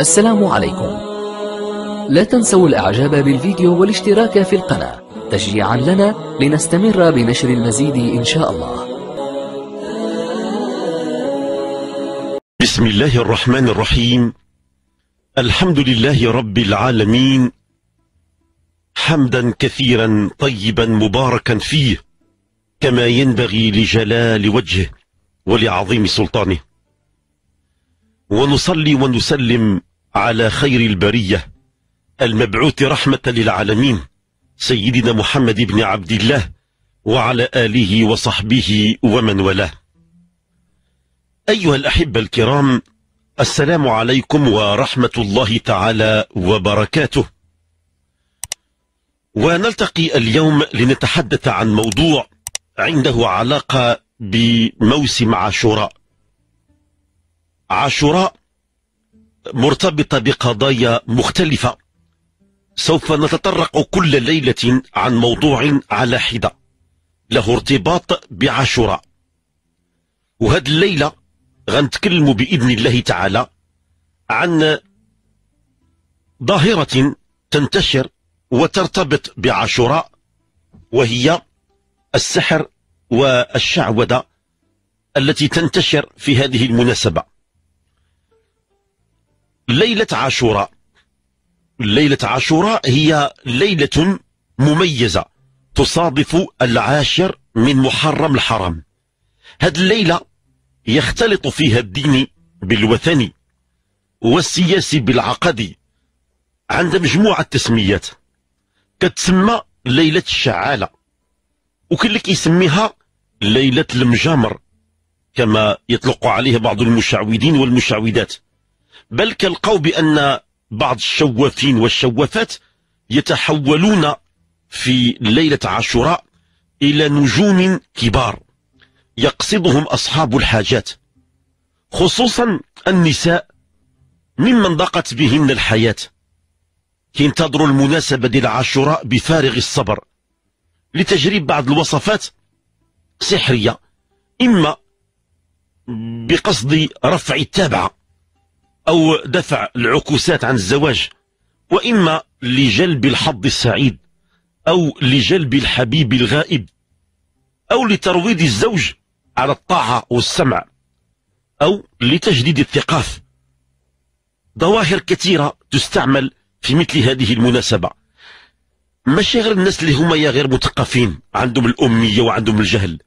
السلام عليكم لا تنسوا الاعجاب بالفيديو والاشتراك في القناة تشجيعا لنا لنستمر بنشر المزيد ان شاء الله بسم الله الرحمن الرحيم الحمد لله رب العالمين حمدا كثيرا طيبا مباركا فيه كما ينبغي لجلال وجهه ولعظيم سلطانه ونصلي ونسلم على خير البرية المبعوث رحمة للعالمين سيدنا محمد بن عبد الله وعلى آله وصحبه ومن والاه أيها الأحبة الكرام السلام عليكم ورحمة الله تعالى وبركاته ونلتقي اليوم لنتحدث عن موضوع عنده علاقة بموسم عاشوراء عاشوراء مرتبطة بقضايا مختلفة سوف نتطرق كل ليلة عن موضوع على حدة له ارتباط بعاشوراء وهاد الليلة غنتكلم بإذن الله تعالى عن ظاهرة تنتشر وترتبط بعاشوراء وهي السحر والشعوذة التي تنتشر في هذه المناسبة ليلة عاشوراء ليلة عاشوراء هي ليلة مميزة تصادف العاشر من محرم الحرام هذه الليلة يختلط فيها الدين بالوثني والسياسي بالعقدي عند مجموعة تسميات كتسمى ليلة الشعالة وكل كيسميها ليلة المجامر كما يطلق عليها بعض المشعوذين والمشعوذات بل كالقوا بأن بعض الشوافين والشوافات يتحولون في ليلة عاشوراء إلى نجوم كبار يقصدهم أصحاب الحاجات خصوصا النساء ممن ضاقت بهن الحياة ينتظروا المناسبة ديال عاشوراء بفارغ الصبر لتجريب بعض الوصفات سحرية إما بقصد رفع التابعة أو دفع العكوسات عن الزواج وإما لجلب الحظ السعيد أو لجلب الحبيب الغائب أو لترويض الزوج على الطاعة والسمع أو لتجديد الثقاف ظواهر كثيرة تستعمل في مثل هذه المناسبة ماشي غير الناس اللي هما يا غير مثقفين عندهم الأمية وعندهم الجهل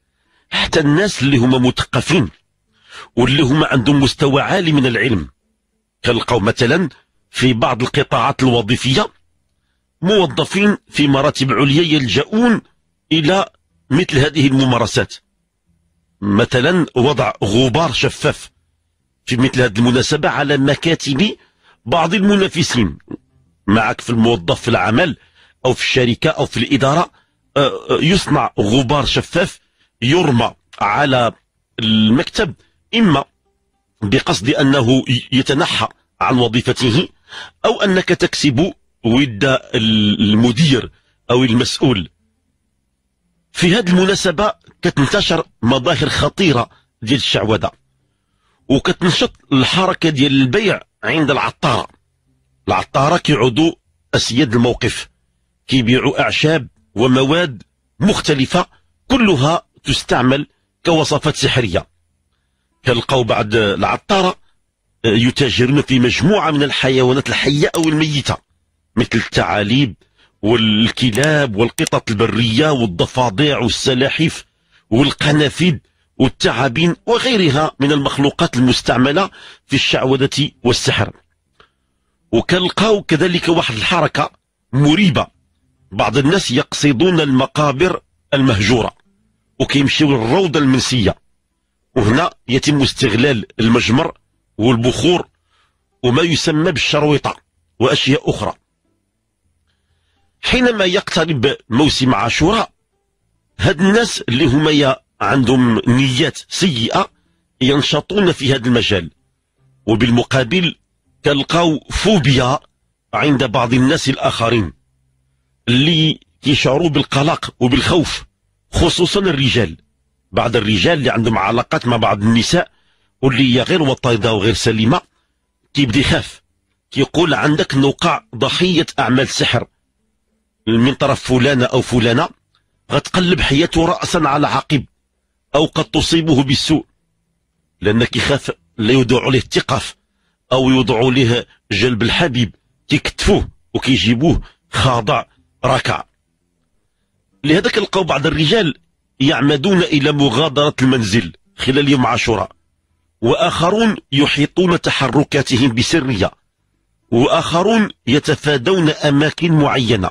حتى الناس اللي هما مثقفين واللي هما عندهم مستوى عالي من العلم كنلقاو مثلا في بعض القطاعات الوظيفية موظفين في مراتب عليا يلجؤون إلى مثل هذه الممارسات مثلا وضع غبار شفاف في مثل هذه المناسبة على مكاتب بعض المنافسين معك في الموظف في العمل أو في الشركة أو في الإدارة آه، آه، يصنع غبار شفاف يرمى على المكتب إما بقصد أنه يتنحى عن وظيفته أو أنك تكسب ود المدير أو المسؤول في هذه المناسبة كتنتشر مظاهر خطيرة ديال الشعوذة وكتنشط الحركة ديال البيع عند العطارة العطارة كيعودوا أسياد الموقف كيبيعوا أعشاب ومواد مختلفة كلها تستعمل كوصفات سحرية تلقاو بعض العطارة آه، يتاجرون في مجموعة من الحيوانات الحية أو الميتة مثل الثعاليب والكلاب والقطط البرية والضفادع والسلاحف والقنافذ والتعابين وغيرها من المخلوقات المستعملة في الشعوذة والسحر وكنلقاو كذلك واحد الحركة مريبة بعض الناس يقصدون المقابر المهجورة وكيمشيو للروضة المنسية وهنا يتم استغلال المجمر والبخور وما يسمى بالشرويطة وأشياء أخرى حينما يقترب موسم عاشوراء هاد الناس اللي هما عندهم نيات سيئة ينشطون في هذا المجال وبالمقابل تلقاو فوبيا عند بعض الناس الآخرين اللي يشعروا بالقلق وبالخوف خصوصا الرجال بعض الرجال اللي عندهم علاقات مع بعض النساء واللي هي غير وطيدة وغير سليمة كيبدا يخاف كيقول عندك نوقع ضحية أعمال سحر من طرف فلانة أو فلانة غتقلب حياته رأسا على عقب أو قد تصيبه بالسوء لأنك كيخاف لا يوضع له الثقف أو يوضع له جلب الحبيب كيكتفوه وكيجيبوه خاضع ركع لهذا كنلقاو بعض الرجال يعمدون إلى مغادرة المنزل خلال يوم عاشوراء وآخرون يحيطون تحركاتهم بسرية وآخرون يتفادون أماكن معينة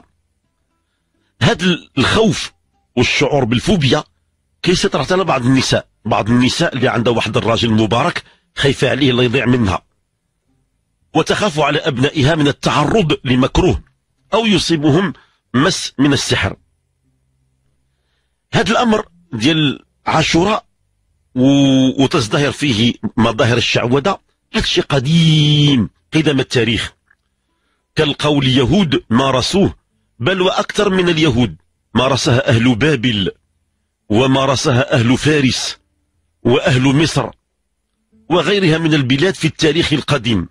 هذا الخوف والشعور بالفوبيا كيسيطر على بعض النساء بعض النساء اللي عندها واحد الراجل مبارك خايفة عليه لا يضيع منها وتخاف على أبنائها من التعرض لمكروه أو يصيبهم مس من السحر هذا الأمر ديال عاشوراء وتزدهر فيه مظاهر الشعوذة هذا الشيء قديم قدم التاريخ كالقول يهود مارسوه بل وأكثر من اليهود مارسها أهل بابل ومارسها أهل فارس وأهل مصر وغيرها من البلاد في التاريخ القديم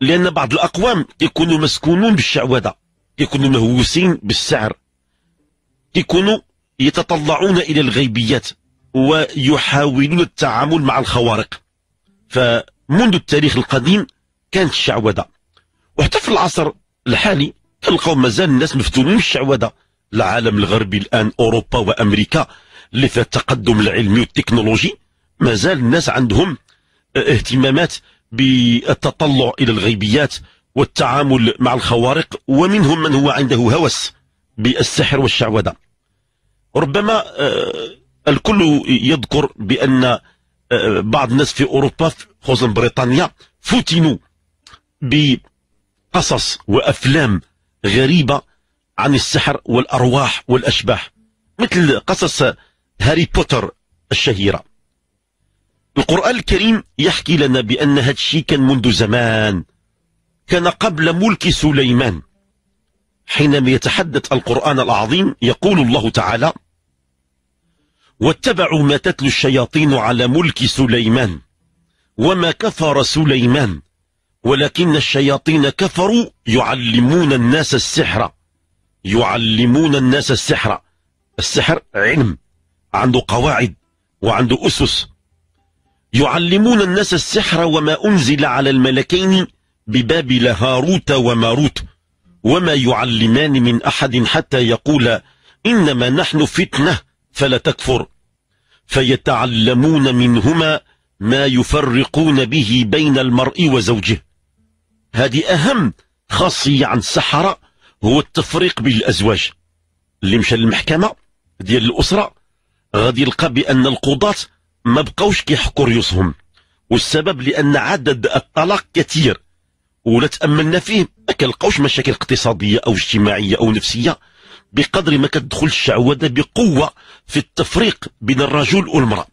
لأن بعض الأقوام يكونوا مسكونون بالشعوذة يكونوا مهووسين بالسعر يكونوا يتطلعون إلى الغيبيات ويحاولون التعامل مع الخوارق فمنذ التاريخ القديم كانت الشعوذة وحتى في العصر الحالي تلقاو مازال الناس مفتونين بالشعوذة العالم الغربي الآن أوروبا وأمريكا اللي في التقدم العلمي والتكنولوجي مازال الناس عندهم آه، اهتمامات بالتطلع إلى الغيبيات والتعامل مع الخوارق ومنهم من هو عنده هوس بالسحر والشعوذة ربما آه، الكل يذكر بأن آه، بعض الناس في أوروبا خصوصا بريطانيا فتنوا بقصص وأفلام غريبة عن السحر والأرواح والأشباح مثل قصص هاري بوتر الشهيرة القرآن الكريم يحكي لنا بأن هذا الشيء كان منذ زمان كان قبل ملك سليمان حينما يتحدث القرآن العظيم يقول الله تعالى واتبعوا ما تتلو الشياطين على ملك سليمان وما كفر سليمان ولكن الشياطين كفروا يعلمون الناس السحر يعلمون الناس السحر السحر علم عنده قواعد وعنده أسس يعلمون الناس السحر وما أنزل على الملكين ببابل هاروت وماروت وما يعلمان من أحد حتى يقول إنما نحن فتنة فلا تكفر فيتعلمون منهما ما يفرقون به بين المرء وزوجه هذه أهم خاصية عن السحرة هو التفريق بين الأزواج اللي مشى للمحكمة ديال الأسرة غادي يلقى بأن القضاة ما بقوش كيحكوا ريوسهم والسبب لأن عدد الطلاق كثير ولا تاملنا فيه ما كنلقاوش مشاكل اقتصاديه او اجتماعيه او نفسيه بقدر ما كتدخل الشعوذه بقوه في التفريق بين الرجل والمراه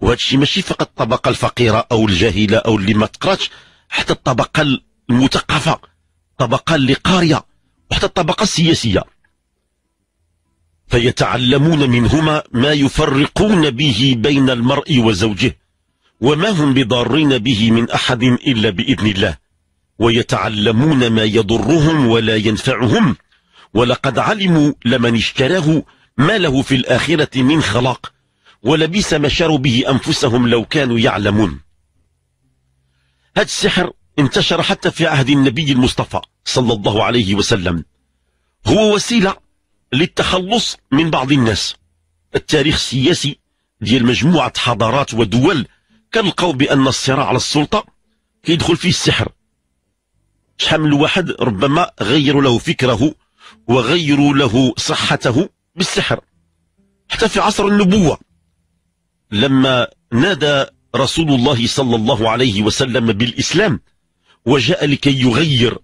وهذا الشيء ماشي فقط الطبقه الفقيره او الجاهله او اللي ما تقراش حتى الطبقه المثقفه الطبقه اللي قاريه وحتى الطبقه السياسيه فيتعلمون منهما ما يفرقون به بين المرء وزوجه وما هم بضارين به من احد الا باذن الله ويتعلمون ما يضرهم ولا ينفعهم ولقد علموا لمن اشتراه ما له في الآخرة من خلاق ولبيس ما شروا به أنفسهم لو كانوا يعلمون هذا السحر انتشر حتى في عهد النبي المصطفى صلى الله عليه وسلم هو وسيلة للتخلص من بعض الناس التاريخ السياسي ديال مجموعة حضارات ودول كان بأن الصراع على السلطة كيدخل فيه السحر شحال من واحد ربما غيروا له فكره وغيروا له صحته بالسحر حتى في عصر النبوة لما نادى رسول الله صلى الله عليه وسلم بالإسلام وجاء لكي يغير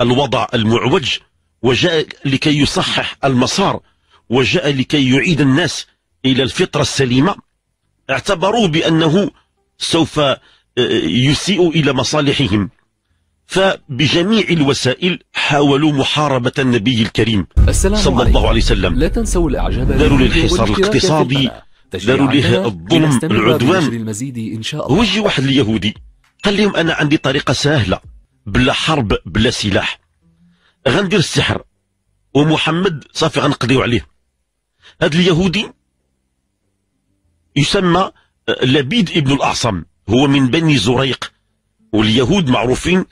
الوضع المعوج وجاء لكي يصحح المسار وجاء لكي يعيد الناس إلى الفطرة السليمة اعتبروا بأنه سوف آه، يسيء إلى مصالحهم فبجميع الوسائل حاولوا محاربة النبي الكريم صلى الله عليه وسلم لا تنسوا الإعجاب داروا للحصار الاقتصادي داروا له الظلم العدوان وجي واحد اليهودي قال لهم أنا عندي طريقة سهلة بلا حرب بلا سلاح غندير السحر ومحمد صافي غنقضيو عليه هذا اليهودي يسمى آه، لبيد ابن الأعصم هو من بني زريق واليهود معروفين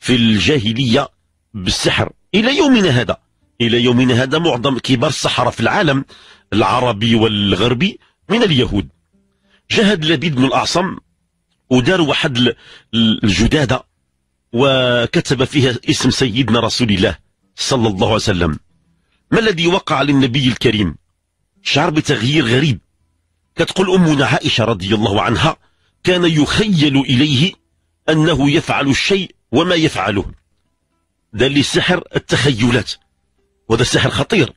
في الجاهلية بالسحر إلى يومنا هذا إلى يومنا هذا معظم كبار السحرة في العالم العربي والغربي من اليهود جهد لبيد بن الأعصم ودار واحد الجدادة وكتب فيها اسم سيدنا رسول الله صلى الله عليه وسلم ما الذي وقع للنبي الكريم شعر بتغيير غريب كتقول أمنا عائشة رضي الله عنها كان يخيل إليه أنه يفعل الشيء وما يفعله ده اللي سحر التخيلات وهذا سحر خطير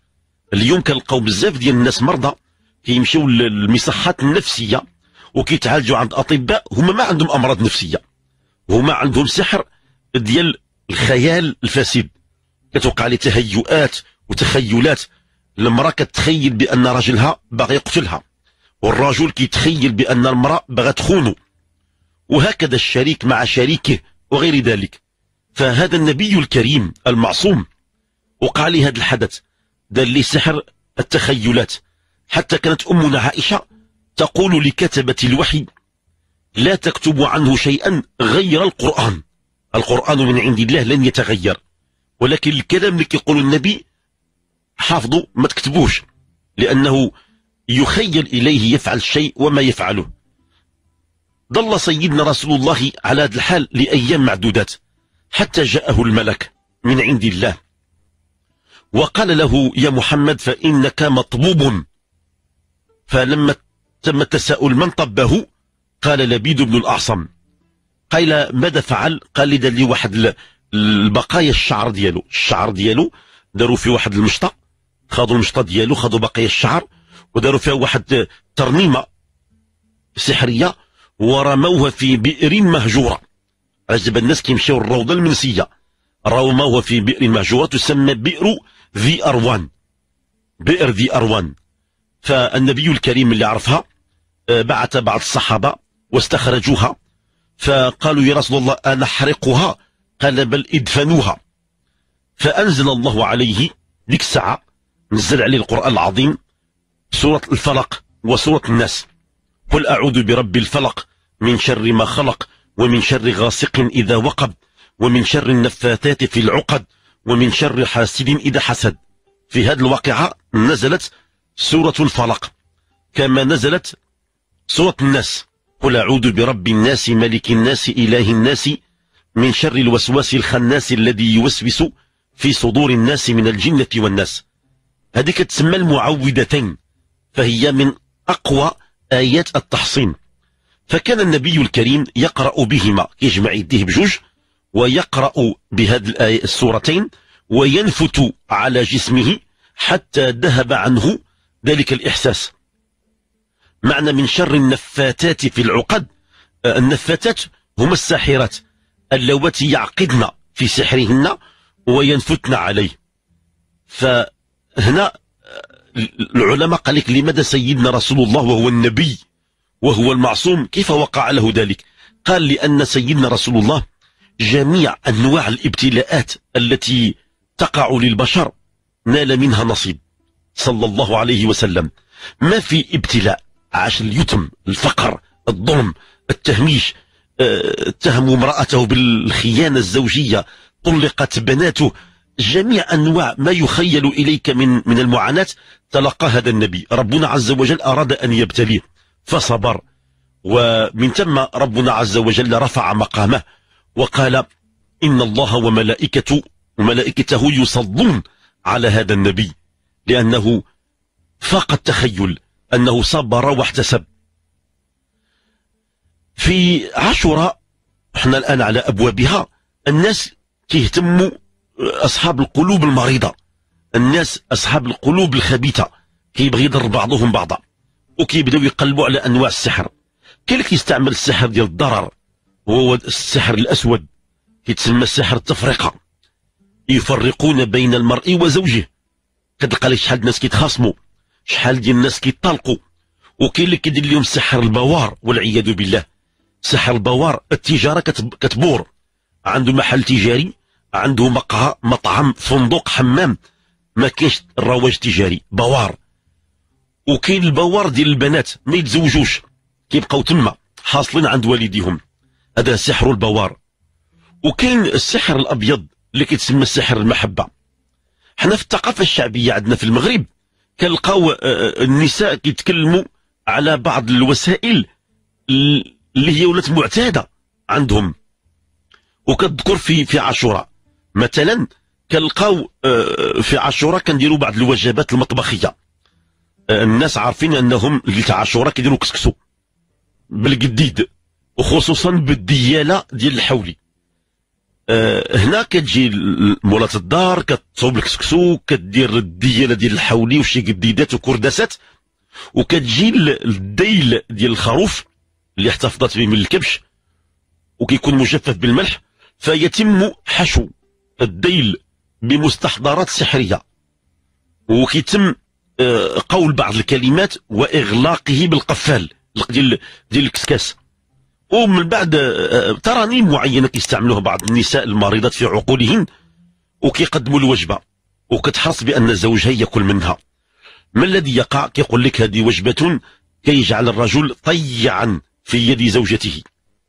اليوم كنلقاو بزاف ديال الناس مرضى كيمشيو للمصحات النفسيه وكيتعالجوا عند اطباء هما ما عندهم امراض نفسيه هما عندهم سحر ديال الخيال الفاسد كتوقع لي تهيؤات وتخيلات المراه كتخيل بان راجلها باغي يقتلها والرجل كيتخيل بان المراه باغا تخونه وهكذا الشريك مع شريكه وغير ذلك فهذا النبي الكريم المعصوم وقع لي هذا الحدث دل لي سحر التخيلات حتى كانت أمنا عائشة تقول لكتبة الوحي لا تكتب عنه شيئا غير القرآن القرآن من عند الله لن يتغير ولكن الكلام اللي يقول النبي حافظوا ما تكتبوش لأنه يخيل إليه يفعل الشيء وما يفعله ظل سيدنا رسول الله على هذا الحال لأيام معدودات حتى جاءه الملك من عند الله وقال له يا محمد فإنك مطبوب فلما تم التساؤل من طبه قال لبيد بن الأعصم قال ماذا فعل قال لي لي واحد البقايا الشعر ديالو الشعر ديالو داروا فيه واحد المشطه خاضوا المشطه ديالو خاضوا بقايا الشعر وداروا فيها واحد ترنيمة سحريه ورموها في بئر مهجورة عجب الناس كيمشيو الروضة المنسية رموها في بئر مهجورة تسمى بئر ذي أروان بئر ذي أروان فالنبي الكريم اللي عرفها آه، بعث بعض الصحابة واستخرجوها فقالوا يا رسول الله أنحرقها قال بل ادفنوها فأنزل الله عليه ذيك الساعة نزل عليه القرآن العظيم سورة الفلق وسورة الناس قل أعوذ برب الفلق من شر ما خلق ومن شر غاسق إذا وقب ومن شر النفاثات في العقد ومن شر حاسد إذا حسد في هذه الواقعة نزلت سورة الفلق كما نزلت سورة الناس قل أعوذ برب الناس ملك الناس إله الناس من شر الوسواس الخناس الذي يوسوس في صدور الناس من الجنة والناس هذه تسمى المعوذتين فهي من أقوى آيات التحصين فكان النبي الكريم يقرأ بهما يجمع يديه بجوج ويقرأ بهذه السورتين وينفت على جسمه حتى ذهب عنه ذلك الإحساس معنى من شر النفاتات في العقد آه، النفاتات هما الساحرات اللواتي يعقدن في سحرهن وينفتن عليه فهنا العلماء قال لك لماذا سيدنا رسول الله وهو النبي وهو المعصوم كيف وقع له ذلك قال لأن سيدنا رسول الله جميع أنواع الابتلاءات التي تقع للبشر نال منها نصيب صلى الله عليه وسلم ما في ابتلاء عاش اليتم الفقر الظلم التهميش آه، اتهموا امرأته بالخيانة الزوجية طلقت بناته جميع أنواع ما يخيل إليك من من المعاناة تلقى هذا النبي ربنا عز وجل أراد أن يبتليه فصبر ومن ثم ربنا عز وجل رفع مقامه وقال إن الله وملائكته وملائكته يصلون على هذا النبي لأنه فاق التخيل أنه صبر واحتسب في عاشوراء احنا الآن على أبوابها الناس كيهتموا أصحاب القلوب المريضة الناس أصحاب القلوب الخبيثة كيبغي يضر بعضهم بعضا وكيبداو يقلبوا على أنواع السحر كاين اللي كيستعمل السحر ديال الضرر هو السحر الأسود كيتسمى سحر التفرقة يفرقون بين المرء وزوجه كتلقى لك شحال الناس كيتخاصموا شحال ديال الناس كيطلقوا وكاين اللي كيدير لهم سحر البوار والعياذ بالله سحر البوار التجاره كتبور عنده محل تجاري عنده مقهى مطعم فندق حمام ما كاينش الرواج التجاري بوار وكاين البوار ديال البنات ما يتزوجوش كيبقاو تما حاصلين عند والديهم هذا سحر البوار وكاين السحر الابيض اللي كيتسمى سحر المحبه حنا في الثقافه الشعبيه عندنا في المغرب كنلقاو آه، آه، النساء كيتكلموا على بعض الوسائل اللي هي ولات معتاده عندهم وكتذكر في في عاشوراء مثلا كنلقاو آه، في عاشوراء كنديروا بعض الوجبات المطبخيه آه، الناس عارفين انهم ليله عاشوراء كيديروا كسكسو بالجديد وخصوصا بالدياله ديال الحولي آه، هنا كتجي مولات الدار كتصوب الكسكسو كدير الدياله ديال الحولي وشي جديدات وكرداسات وكتجي الديل ديال الخروف اللي احتفظت به من الكبش وكيكون مجفف بالملح فيتم حشو الديل بمستحضرات سحرية وكيتم آه، قول بعض الكلمات واغلاقه بالقفال ديال ديال الكسكاس ومن بعد آه، آه، ترانيم معينه كيستعملوها بعض النساء المريضات في عقولهن وكيقدموا الوجبه وكتحرص بان زوجها ياكل منها ما الذي يقع كيقول لك هذه وجبه كيجعل الرجل طيعا في يد زوجته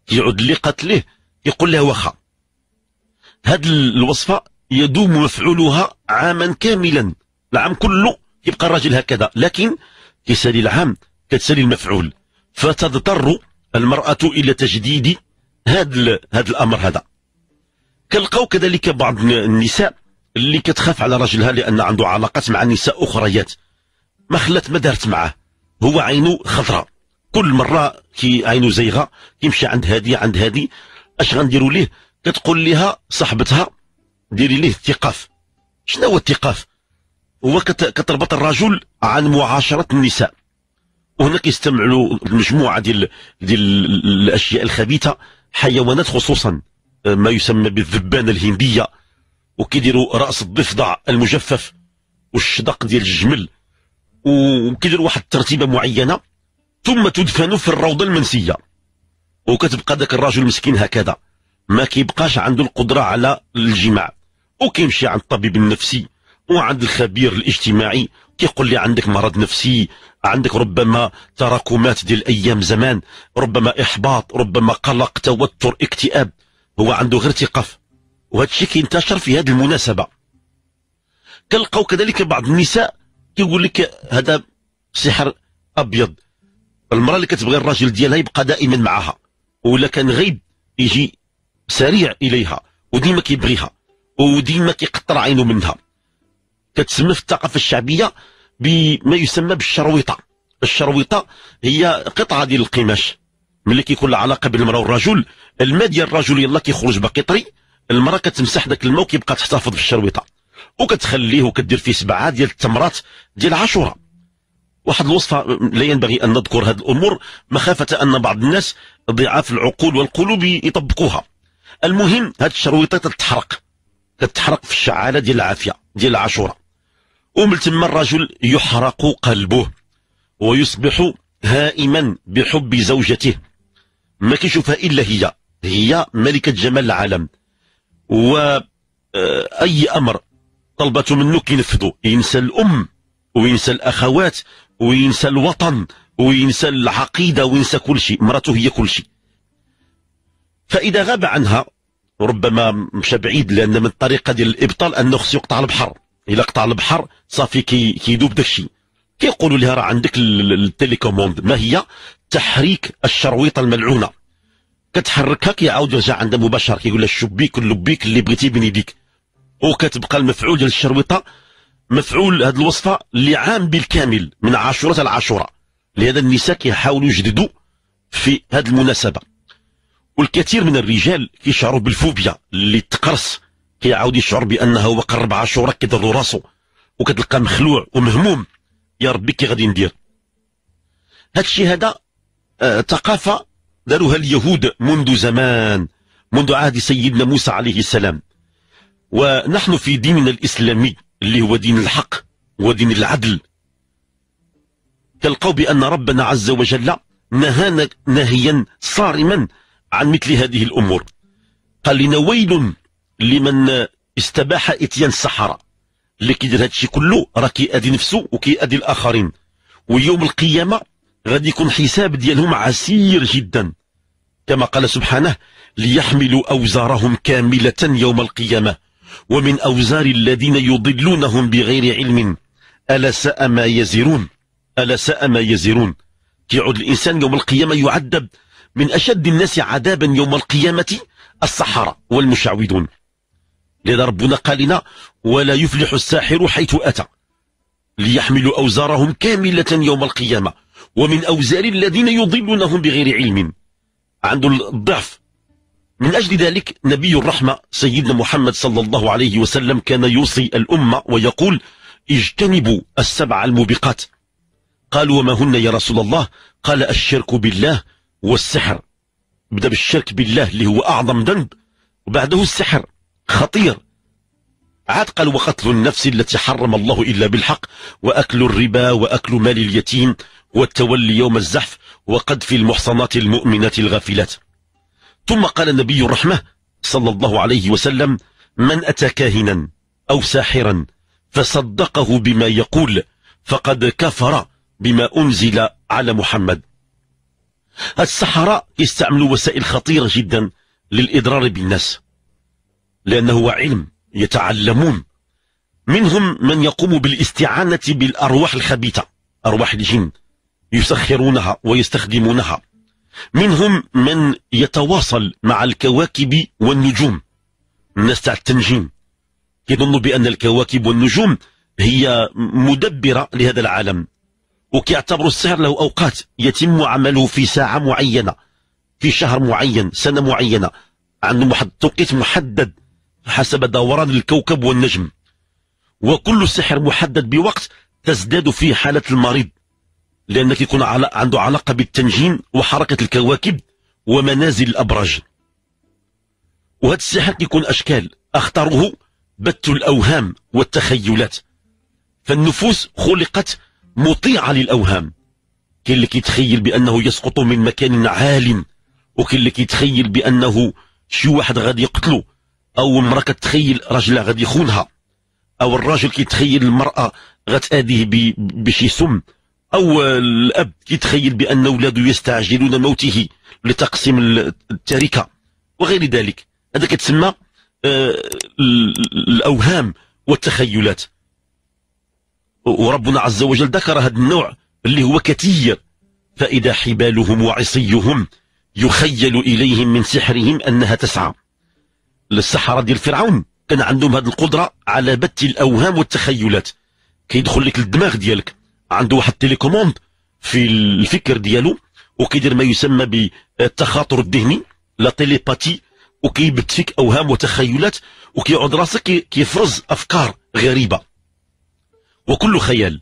كيعود لقتله يقول لها واخا هذه الوصفة يدوم مفعولها عاما كاملا العام كله يبقى الراجل هكذا لكن كيسالي العام كتسالي المفعول فتضطر المرأة إلى تجديد هذا هاد الأمر هذا كنلقاو كذلك بعض النساء اللي كتخاف على راجلها لأن عنده علاقات مع نساء أخريات ما خلات ما دارت معاه هو عينه خضراء كل مرة كي عينه زيغة كيمشي عند هذه عند هذه اش غنديروا ليه كتقول لها صاحبتها ديري ليه الثقاف شنو هو الثقاف هو كتربط الرجل عن معاشره النساء وهنا كيستمعوا مجموعه ديال ديال الاشياء الخبيثه حيوانات خصوصا ما يسمى بالذبانه الهنديه وكيديروا راس الضفدع المجفف والشدق ديال الجمل وكيديروا واحد الترتيبه معينه ثم تدفن في الروضه المنسيه وكتبقى ذاك الرجل مسكين هكذا ما كيبقاش عنده القدرة على الجماع وكيمشي عند الطبيب النفسي وعند الخبير الاجتماعي كيقول لي عندك مرض نفسي عندك ربما تراكمات ديال ايام زمان ربما احباط ربما قلق توتر اكتئاب هو عنده غير ثقه وهذا الشيء كينتشر في هذه المناسبه كنلقاو كذلك بعض النساء كيقول لك هذا سحر ابيض المراه اللي كتبغي الراجل ديالها يبقى دائما معها ولا كان غيب يجي سريع اليها وديما كيبغيها وديما كيقطر عينه منها كتسمى في الثقافه الشعبيه بما يسمى بالشرويطه الشرويطه هي قطعه ديال القماش ملي كيكون العلاقه بين المراه والرجل الماء ديال الرجل يلا كيخرج باقي طري المراه كتمسح داك الماء وكيبقى تحتفظ بالشرويطه وكتخليه وكدير فيه سبعه ديال التمرات ديال عاشوراء واحد الوصفه لا ينبغي ان نذكر هذه الامور مخافه ان بعض الناس ضعاف العقول والقلوب يطبقوها المهم هاد الشرويطه تتحرق تتحرق في الشعاله ديال العافيه ديال العاشوره ومن تما الرجل يحرق قلبه ويصبح هائما بحب زوجته ما كيشوفها الا هي هي ملكه جمال العالم واي آه، امر طلبته منه كينفذو ينسى الام وينسى الاخوات وينسى الوطن وينسى العقيده وينسى كل شيء مراته هي كل شيء فإذا غاب عنها ربما مشى بعيد لأن من الطريقة ديال الإبطال أنه خصو يقطع البحر إلا قطع البحر صافي كي كيدوب داكشي كيقولوا لها راه عندك التليكوموند ما هي تحريك الشرويطة الملعونة كتحركها كيعاود يرجع عندها مباشر كيقول لها الشبيك اللبيك اللي بغيتي بين يديك وكتبقى المفعول ديال الشرويطه مفعول هذه الوصفه لعام بالكامل من عاشوره لعاشوره لهذا النساء كيحاولوا يجددوا في هذه المناسبه والكثير من الرجال كيشعروا بالفوبيا اللي تقرص كيعاود يشعر بانه هو قرب عاشوراء كيضر راسو وكتلقى مخلوع ومهموم يا ربي كي غادي ندير هادشي هذا آه ثقافه داروها اليهود منذ زمان منذ عهد سيدنا موسى عليه السلام ونحن في ديننا الاسلامي اللي هو دين الحق ودين العدل تلقوا بان ربنا عز وجل نهانا نهيا صارما عن مثل هذه الأمور قال لنا ويل لمن استباح اتيان السحرة اللي كيدير هادشي كله راه كيأذي نفسه وكيأذي الآخرين ويوم القيامة غادي يكون حساب ديالهم عسير جدا كما قال سبحانه ليحملوا أوزارهم كاملة يوم القيامة ومن أوزار الذين يضلونهم بغير علم ألا ساء ما يزرون ألا ساء ما يزرون كيعود الإنسان يوم القيامة يعذب من أشد الناس عذابا يوم القيامة السحرة والمشعوذون لذا ربنا قال لنا ولا يفلح الساحر حيث أتى ليحملوا أوزارهم كاملة يوم القيامة ومن أوزار الذين يضلونهم بغير علم عنده الضعف من أجل ذلك نبي الرحمة سيدنا محمد صلى الله عليه وسلم كان يوصي الأمة ويقول اجتنبوا السبع الموبقات قالوا وما هن يا رسول الله قال الشرك بالله والسحر بدا بالشرك بالله اللي هو اعظم ذنب وبعده السحر خطير عاد قال وقتل النفس التي حرم الله الا بالحق واكل الربا واكل مال اليتيم والتولي يوم الزحف وقذف المحصنات المؤمنات الغافلات ثم قال نبي الرحمه صلى الله عليه وسلم من اتى كاهنا او ساحرا فصدقه بما يقول فقد كفر بما انزل على محمد السحراء يستعملوا وسائل خطيرة جدا للإضرار بالناس لأنه علم يتعلمون منهم من يقوم بالاستعانة بالأرواح الخبيثة أرواح الجن يسخرونها ويستخدمونها منهم من يتواصل مع الكواكب والنجوم الناس تاع التنجيم يظن بأن الكواكب والنجوم هي مدبرة لهذا العالم وكيعتبروا السحر له أوقات يتم عمله في ساعة معينة في شهر معين سنة معينة عندهم واحد التوقيت محدد حسب دوران الكوكب والنجم وكل سحر محدد بوقت تزداد فيه حالة المريض لأن كيكون عنده علاقة بالتنجيم وحركة الكواكب ومنازل الأبراج وهذا السحر كيكون أشكال أخطره بت الأوهام والتخيلات فالنفوس خلقت مطيعة للأوهام كان اللي كيتخيل بأنه يسقط من مكان عال وكان اللي كيتخيل بأنه شي واحد غادي يقتله أو المرأة كتخيل راجلها غادي يخونها أو الراجل كيتخيل المرأة غتآذيه بشي سم أو الأب كيتخيل بأن أولاده يستعجلون موته لتقسيم التركة وغير ذلك هذا كتسمى آه، الأوهام والتخيلات وربنا عز وجل ذكر هذا النوع اللي هو كثير فإذا حبالهم وعصيهم يخيل إليهم من سحرهم أنها تسعى للسحرة ديال فرعون كان عندهم هذه القدرة على بث الأوهام والتخيلات كيدخل لك الدماغ ديالك عنده واحد تيليكوموند في الفكر ديالو وكيدير ما يسمى بالتخاطر الذهني لا تيليباتي وكيبت فيك اوهام وتخيلات وكيعود راسك كيفرز افكار غريبه وكل خيال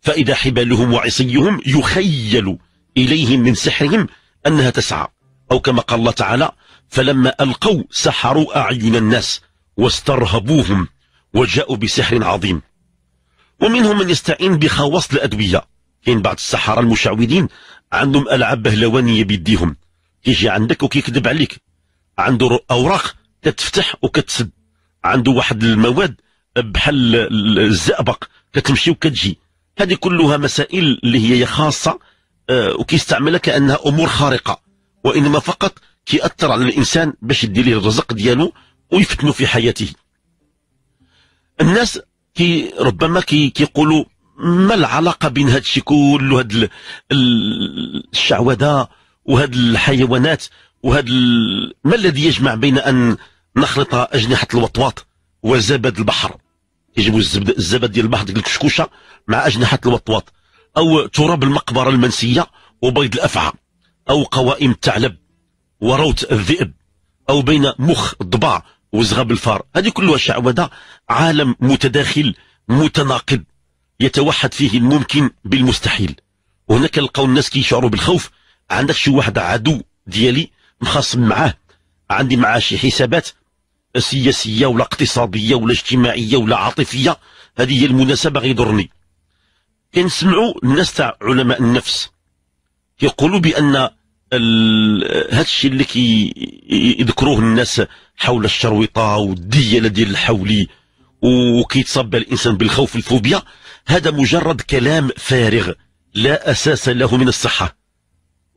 فإذا حبالهم وعصيهم يخيل إليهم من سحرهم أنها تسعى أو كما قال الله تعالى فلما ألقوا سحروا أعين الناس واسترهبوهم وجاءوا بسحر عظيم ومنهم من يستعين بخواص الأدوية كاين بعض السحرة المشعوذين عندهم ألعاب بهلوانية بيديهم كيجي عندك وكيكذب عليك عنده أوراق كتفتح وكتسد عنده واحد المواد بحال الزئبق كتمشي وكتجي هذه كلها مسائل اللي هي خاصه آه، وكيستعملها كانها امور خارقه وانما فقط كيأثر على الانسان باش يدي ليه الرزق ديالو ويفتنوا في حياته الناس كي ربما كي كيقولوا ما العلاقه بين هذا الشيء كله هاد الشعوذه وهاد الحيوانات وهاد ما الذي يجمع بين ان نخلط اجنحه الوطواط وزبد البحر يجيبوا الزبد ديال البحر ديك الكشكوشه مع اجنحه الوطواط او تراب المقبره المنسيه وبيض الافعى او قوائم الثعلب وروت الذئب او بين مخ الضبع وزغب الفار هذه كلها شعوذه عالم متداخل متناقض يتوحد فيه الممكن بالمستحيل وهنا كنلقاو الناس كيشعروا بالخوف عندك شي واحد عدو ديالي مخاصم معاه عندي معاه شي حسابات سياسية ولا اقتصادية ولا اجتماعية ولا عاطفية هذه هي المناسبة غيضرني كنسمعوا الناس تاع علماء النفس يقولوا بأن هذا الشيء اللي كيذكروه الناس حول الشروطة والدية ديال الحولي وكيتصاب الإنسان بالخوف الفوبيا هذا مجرد كلام فارغ لا أساس له من الصحة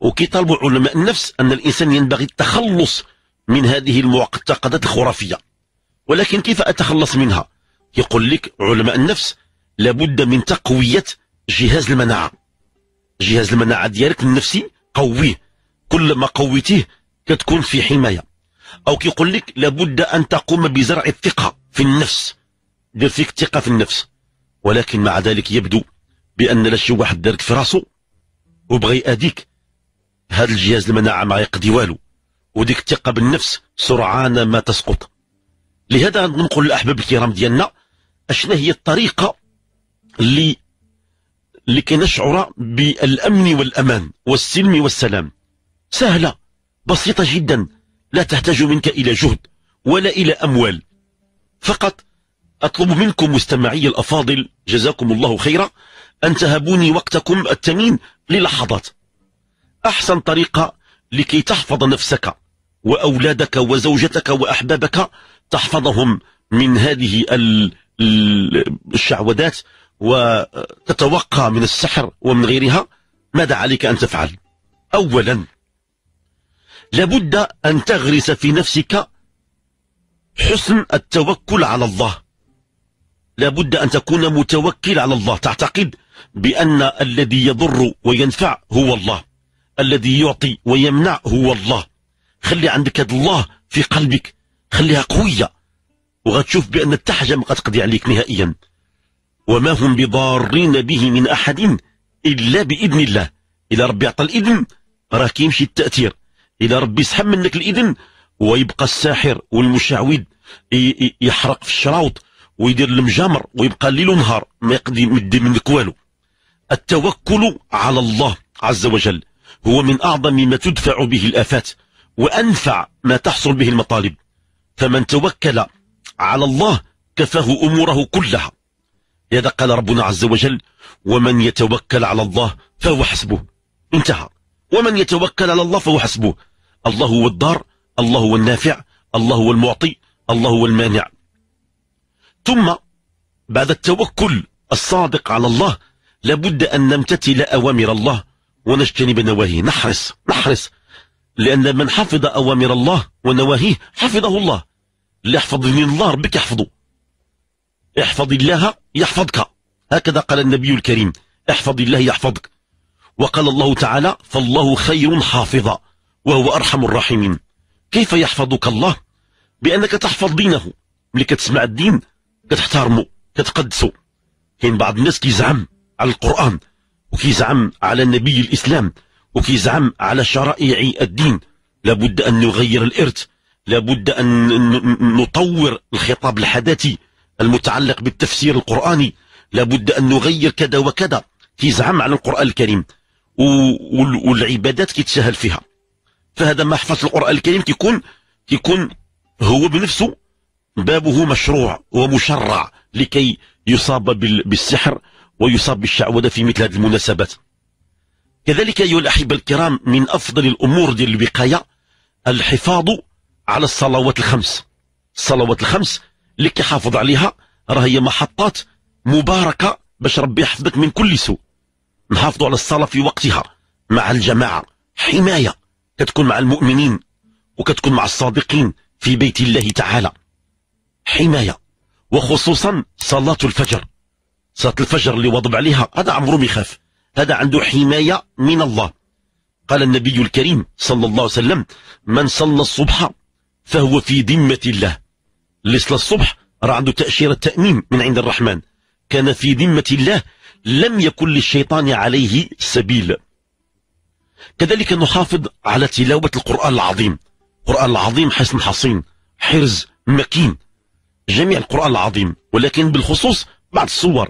وكيطالبوا علماء النفس أن الإنسان ينبغي التخلص من هذه المعتقدات الخرافية ولكن كيف أتخلص منها يقول لك علماء النفس لابد من تقوية جهاز المناعة جهاز المناعة ديالك النفسي قويه كلما قويته قويتيه كتكون في حماية أو كيقول لك لابد أن تقوم بزرع الثقة في النفس دير فيك الثقة في النفس ولكن مع ذلك يبدو بأن لا شي واحد دارك في راسو وبغى يأذيك هذا الجهاز المناعة ما يقضي والو وديك الثقة بالنفس سرعان ما تسقط لهذا نقول للأحباب الكرام ديالنا أشنا هي الطريقة اللي لكي نشعر بالأمن والأمان والسلم والسلام سهلة بسيطة جدا لا تحتاج منك إلى جهد ولا إلى أموال فقط أطلب منكم مستمعي الأفاضل جزاكم الله خيرا أن تهبوني وقتكم الثمين للحظات أحسن طريقة لكي تحفظ نفسك وأولادك وزوجتك وأحبابك تحفظهم من هذه الشعوذات وتتوقى من السحر ومن غيرها ماذا عليك أن تفعل أولا لابد أن تغرس في نفسك حسن التوكل على الله لابد أن تكون متوكل على الله تعتقد بأن الذي يضر وينفع هو الله الذي يعطي ويمنع هو الله خلي عندك هذا الله في قلبك خليها قوية وغتشوف بأن التحجة ما غتقضي عليك نهائيا وما هم بضارين به من أحد إلا بإذن الله إذا ربي عطى الإذن راه كيمشي التأثير إذا ربي سحب منك الإذن ويبقى الساحر والمشعوذ يحرق في الشراوط ويدير المجامر ويبقى ليل ونهار ما يقضي مدي منك والو التوكل على الله عز وجل هو من أعظم ما تدفع به الآفات وأنفع ما تحصل به المطالب فمن توكل على الله كفاه أموره كلها لهذا قال ربنا عز وجل ومن يتوكل على الله فهو حسبه انتهى ومن يتوكل على الله فهو حسبه الله هو الدار الله هو النافع الله هو المعطي الله هو المانع ثم بعد التوكل الصادق على الله لابد أن نمتثل أوامر الله ونجتنب نواهيه نحرص نحرص لأن من حفظ أوامر الله ونواهيه حفظه الله اللي دين الله ربك يحفظه احفظ الله يحفظك هكذا قال النبي الكريم احفظ الله يحفظك وقال الله تعالى فالله خير حافظا وهو أرحم الراحمين كيف يحفظك الله بأنك تحفظ دينه ملي كتسمع الدين كتحترمه كتقدسه كاين بعض الناس كيزعم على القرآن وكيزعم على النبي الإسلام وكيزعم على شرائع الدين لابد أن نغير الإرث لابد أن نطور الخطاب الحداثي المتعلق بالتفسير القرآني لابد أن نغير كذا وكذا كيزعم على القرآن الكريم والعبادات كيتسهل فيها فهذا ما حفظ القرآن الكريم كيكون كيكون هو بنفسه بابه مشروع ومشرع لكي يصاب بالسحر ويصاب بالشعوذة في مثل هذه المناسبات كذلك أيها الأحبة الكرام من أفضل الأمور ديال الوقاية الحفاظ على الصلوات الخمس الصلوات الخمس اللي كيحافظ عليها راه هي محطات مباركة باش ربي يحفظك من كل سوء نحافظوا على الصلاة في وقتها مع الجماعة حماية كتكون مع المؤمنين وكتكون مع الصادقين في بيت الله تعالى حماية وخصوصا صلاة الفجر صلاة الفجر اللي واظب عليها هذا عمره ما يخاف هذا عنده حماية من الله قال النبي الكريم صلى الله عليه وسلم من صلى الصبح فهو في ذمة الله اللي صلى الصبح راه عنده تأشيرة تأميم من عند الرحمن كان في ذمة الله لم يكن للشيطان عليه سبيل كذلك نحافظ على تلاوة القرآن العظيم القرآن العظيم حسن حصين حرز مكين جميع القرآن العظيم ولكن بالخصوص بعض الصور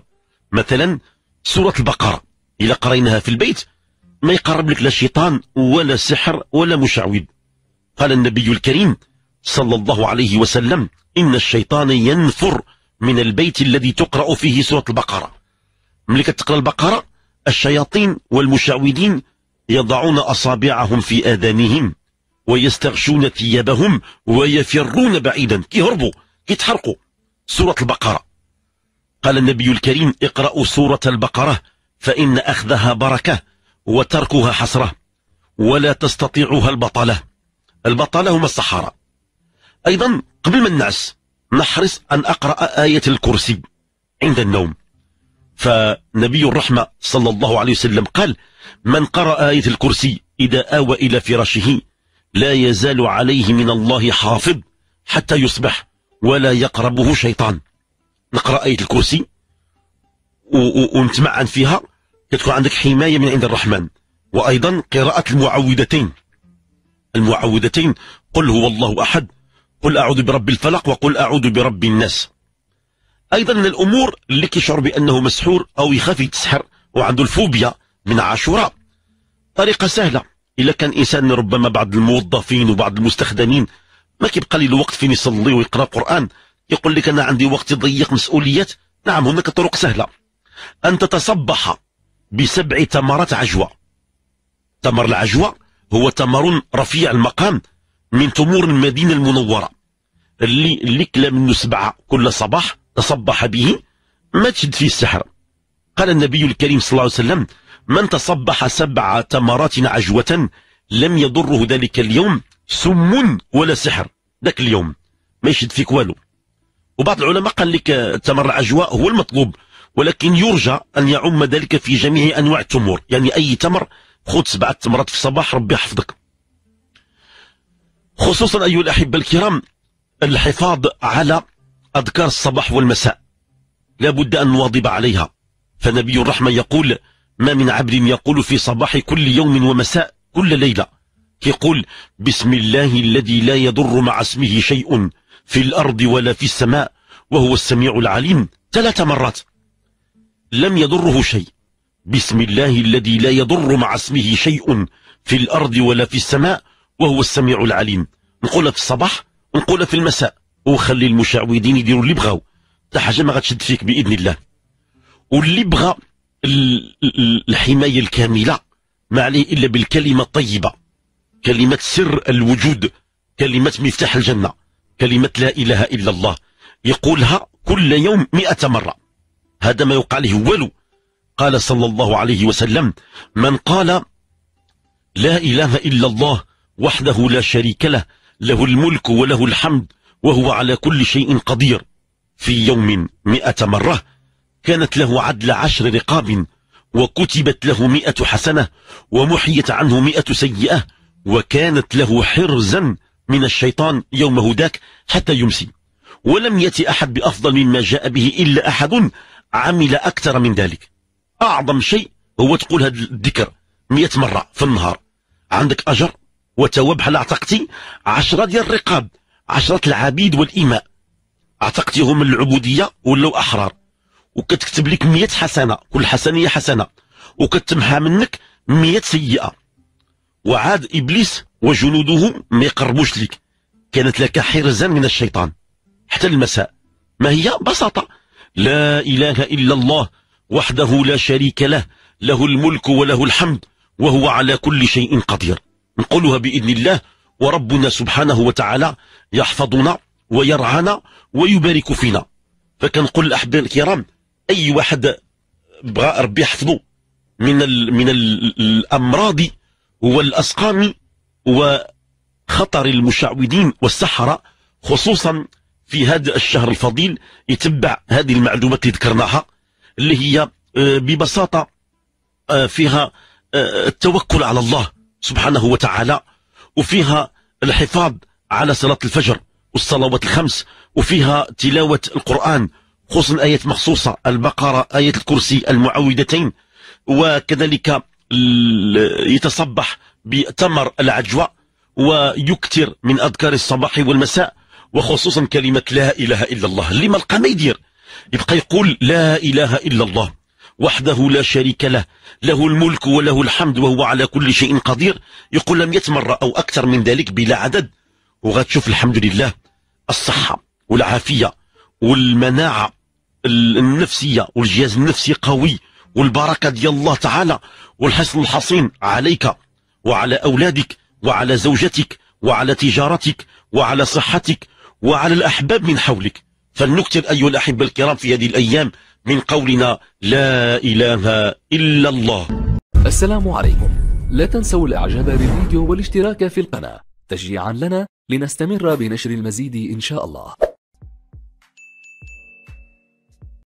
مثلا سورة البقرة إلا قريناها في البيت ما يقرب لك لا شيطان ولا سحر ولا مشعوذ قال النبي الكريم صلى الله عليه وسلم إن الشيطان ينفر من البيت الذي تقرأ فيه سورة البقرة ملي كتقرأ البقرة الشياطين والمشعوذين يضعون أصابعهم في آذانهم ويستغشون ثيابهم ويفرون بعيدا كيهربوا كيتحرقوا سورة البقرة قال النبي الكريم اقرأوا سورة البقرة فإن أخذها بركة وتركها حسرة ولا تستطيعها البطلة البطلة هم الصحراء أيضا قبل ما ننعس نحرص أن أقرأ آية الكرسي عند النوم فنبي الرحمة صلى الله عليه وسلم قال من قرأ آية الكرسي إذا آوى إلى فراشه لا يزال عليه من الله حافظ حتى يصبح ولا يقربه شيطان نقرأ آية الكرسي ونتمعن فيها كتكون عندك حماية من عند الرحمن وأيضا قراءة المعوذتين المعوذتين قل هو الله أحد قل أعوذ برب الفلق وقل أعوذ برب الناس أيضا من الأمور اللي كيشعر بأنه مسحور أو يخاف يتسحر وعنده الفوبيا من عاشوراء طريقة سهلة إلا كان إنسان ربما بعض الموظفين وبعض المستخدمين ما كيبقى لي الوقت فين يصلي ويقرأ قرآن يقول لك أنا عندي وقت ضيق مسؤوليات نعم هناك طرق سهلة أن تتصبح بسبع تمرات عجوة تمر العجوة هو تمر رفيع المقام من تمور المدينة المنورة اللي اللي كلا منه سبعة كل صباح تصبح به ما تشد فيه السحر قال النبي الكريم صلى الله عليه وسلم من تصبح سبع تمرات عجوة لم يضره ذلك اليوم سم ولا سحر ذاك اليوم ما يشد فيك والو وبعض العلماء قال لك تمر العجوة هو المطلوب ولكن يرجى أن يعم ذلك في جميع أنواع التمور يعني أي تمر خذ سبعة تمرات في الصباح ربي يحفظك خصوصا أيها الأحبة الكرام الحفاظ على أذكار الصباح والمساء لا بد أن نواظب عليها فنبي الرحمة يقول ما من عبد يقول في صباح كل يوم ومساء كل ليلة يقول بسم الله الذي لا يضر مع اسمه شيء في الأرض ولا في السماء وهو السميع العليم ثلاث مرات لم يضره شيء بسم الله الذي لا يضر مع اسمه شيء في الأرض ولا في السماء وهو السميع العليم نقولها في الصباح ونقولها في المساء وخلي المشعوذين يديروا اللي بغاو حتى حاجه ما غتشد فيك باذن الله واللي بغى الحمايه الكامله ما عليه الا بالكلمه الطيبه كلمه سر الوجود كلمه مفتاح الجنه كلمه لا اله الا الله يقولها كل يوم مئة مره هذا ما يوقع عليه ولو قال صلى الله عليه وسلم من قال لا إله إلا الله وحده لا شريك له له الملك وله الحمد وهو على كل شيء قدير في يوم مئة مرة كانت له عدل عشر رقاب وكتبت له مئة حسنة ومحيت عنه مئة سيئة وكانت له حرزا من الشيطان يومه ذاك حتى يمسي ولم يأتي أحد بأفضل مما جاء به إلا أحد عمل أكثر من ذلك أعظم شيء هو تقول هذا الذكر مئة مرة في النهار عندك أجر وتواب بحال اعتقتي عشرة ديال الرقاب عشرة العبيد والإماء أعتقتهم العبودية ولو أحرار وكتكتب لك مئة حسنة كل حسنة هي حسنة وكتمحى منك مئة سيئة وعاد إبليس وجنوده ما يقربوش لك كانت لك حرزا من الشيطان حتى المساء ما هي بساطة لا إله إلا الله وحده لا شريك له له الملك وله الحمد وهو على كل شيء قدير نقولها بإذن الله وربنا سبحانه وتعالى يحفظنا ويرعانا ويبارك فينا فكنقول الأحباء الكرام أي واحد بغى ربي يحفظه من الـ من الـ الأمراض والأسقام وخطر المشعوذين والسحرة خصوصا في هذا الشهر الفضيل يتبع هذه المعلومات اللي ذكرناها اللي هي آه، ببساطة آه، فيها آه، التوكل على الله سبحانه وتعالى وفيها الحفاظ على صلاة الفجر والصلوات الخمس وفيها تلاوة القرآن خصوصا آية مخصوصة البقرة آية الكرسي المعوذتين وكذلك يتصبح بتمر العجوة ويكثر من أذكار الصباح والمساء وخصوصا كلمة لا إله إلا الله لما القى ما يدير يبقى يقول لا إله إلا الله وحده لا شريك له له الملك وله الحمد وهو على كل شيء قدير يقول لم مرة أو أكثر من ذلك بلا عدد وغتشوف الحمد لله الصحة والعافية والمناعة النفسية والجهاز النفسي قوي والبركة ديال الله تعالى والحسن الحصين عليك وعلى أولادك وعلى زوجتك وعلى تجارتك وعلى صحتك وعلى الأحباب من حولك فلنكثر أيها الأحبة الكرام في هذه الأيام من قولنا لا إله إلا الله السلام عليكم لا تنسوا الإعجاب بالفيديو والاشتراك في القناة تشجيعا لنا لنستمر بنشر المزيد إن شاء الله